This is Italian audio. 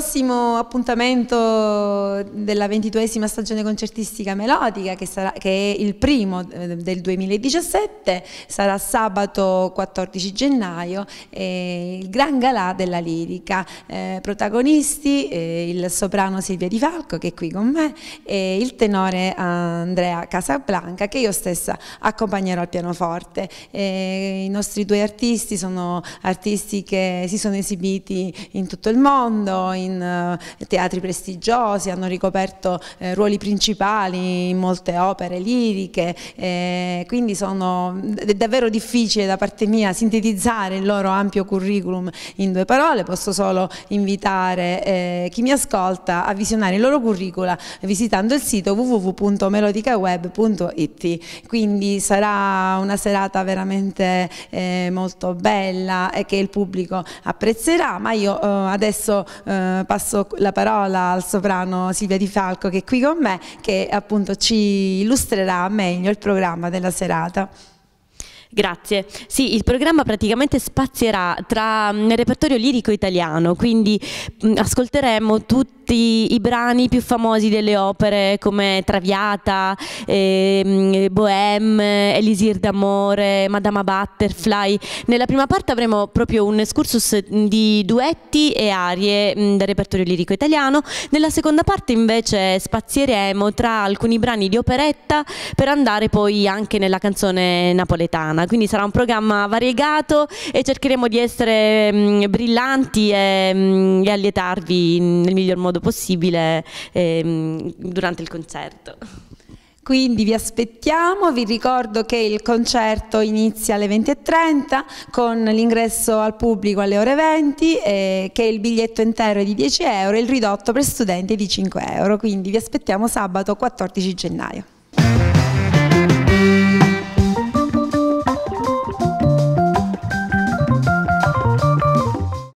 prossimo appuntamento della ventiduesima stagione concertistica melodica, che, sarà, che, è il primo eh, del 2017, sarà sabato 14 gennaio, eh, il Gran Galà della Lirica. Eh, protagonisti eh, il soprano Silvia Di Falco, che è qui con me, e il tenore Andrea Casablanca, che io stessa accompagnerò al pianoforte. Eh, I nostri due artisti sono artisti che si sono esibiti in tutto il mondo, in in eh, teatri prestigiosi, hanno ricoperto eh, ruoli principali in molte opere liriche, eh, quindi sono, è davvero difficile da parte mia sintetizzare il loro ampio curriculum in due parole, posso solo invitare chi mi ascolta a visionare il loro curricula visitando il sito www.melodicaweb.it, quindi sarà una serata veramente molto bella e che il pubblico apprezzerà, ma io adesso passo la parola al soprano Silvia Di Falco che è qui con me, che appunto ci illustrerà meglio il programma della serata. Grazie. Sì, il programma praticamente spazierà tra il mm, repertorio lirico italiano, quindi mm, ascolteremo tutti tutti i brani più famosi delle opere come Traviata, eh, Bohème, Elisir d'amore, Madama Butterfly. Nella prima parte avremo proprio un excursus di duetti e arie mm, del repertorio lirico italiano. Nella seconda parte invece spazieremo tra alcuni brani di operetta per andare poi anche nella canzone napoletana. Quindi sarà un programma variegato e cercheremo di essere mm, brillanti e, mm, e allietarvi nel miglior modo modo possibile ehm, durante il concerto. Quindi vi aspettiamo, vi ricordo che il concerto inizia alle 20.30 con l'ingresso al pubblico alle ore 20, eh, che il biglietto intero è di 10 euro e il ridotto per studenti è di 5 euro, quindi vi aspettiamo sabato 14 gennaio.